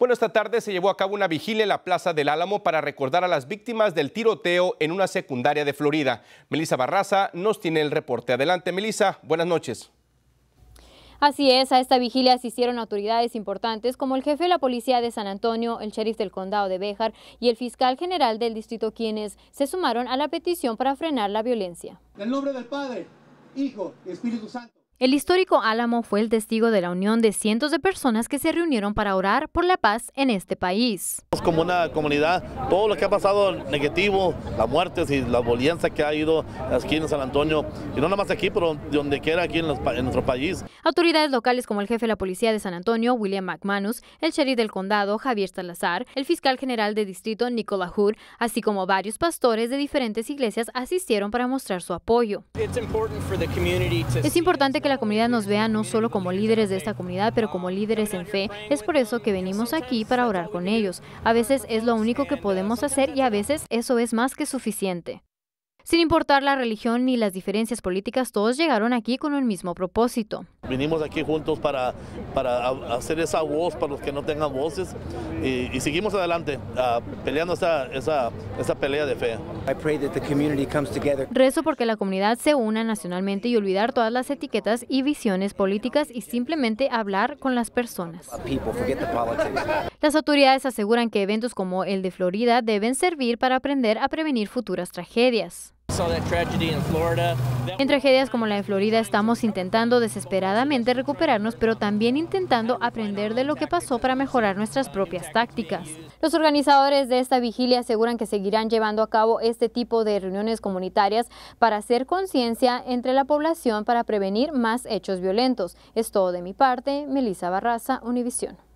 Bueno, esta tarde se llevó a cabo una vigilia en la Plaza del Álamo para recordar a las víctimas del tiroteo en una secundaria de Florida. Melissa Barraza nos tiene el reporte. Adelante, Melissa. Buenas noches. Así es, a esta vigilia asistieron autoridades importantes como el jefe de la policía de San Antonio, el sheriff del condado de Béjar y el fiscal general del distrito quienes se sumaron a la petición para frenar la violencia. En el nombre del Padre, Hijo y Espíritu Santo. El histórico Álamo fue el testigo de la unión de cientos de personas que se reunieron para orar por la paz en este país. Como una comunidad, todo lo que ha pasado negativo, las muertes y la violencia que ha ido aquí en San Antonio, y no nada más aquí, pero de donde quiera aquí en, nuestro país. Autoridades locales como el jefe de la policía de San Antonio, William McManus, el sheriff del condado, Javier Salazar, el fiscal general de distrito, Nicola Hood, así como varios pastores de diferentes iglesias asistieron para mostrar su apoyo. Es importante que la comunidad nos vea no solo como líderes de esta comunidad, pero como líderes en fe. Es por eso que venimos aquí para orar con ellos. A veces es lo único que podemos hacer y a veces eso es más que suficiente. Sin importar la religión ni las diferencias políticas, todos llegaron aquí con el mismo propósito. Vinimos aquí juntos para, para hacer esa voz para los que no tengan voces y, seguimos adelante ah, peleando esa, esa, esa, pelea de fe. Rezo porque la comunidad se una nacionalmente y olvidar todas las etiquetas y visiones políticas y simplemente hablar con las personas. Las autoridades aseguran que eventos como el de Florida deben servir para aprender a prevenir futuras tragedias. En tragedias como la de Florida estamos intentando desesperadamente recuperarnos, pero también intentando aprender de lo que pasó para mejorar nuestras propias tácticas. Los organizadores de esta vigilia aseguran que seguirán llevando a cabo este tipo de reuniones comunitarias para hacer conciencia entre la población para prevenir más hechos violentos. Es todo de mi parte, Melissa Barraza, Univisión.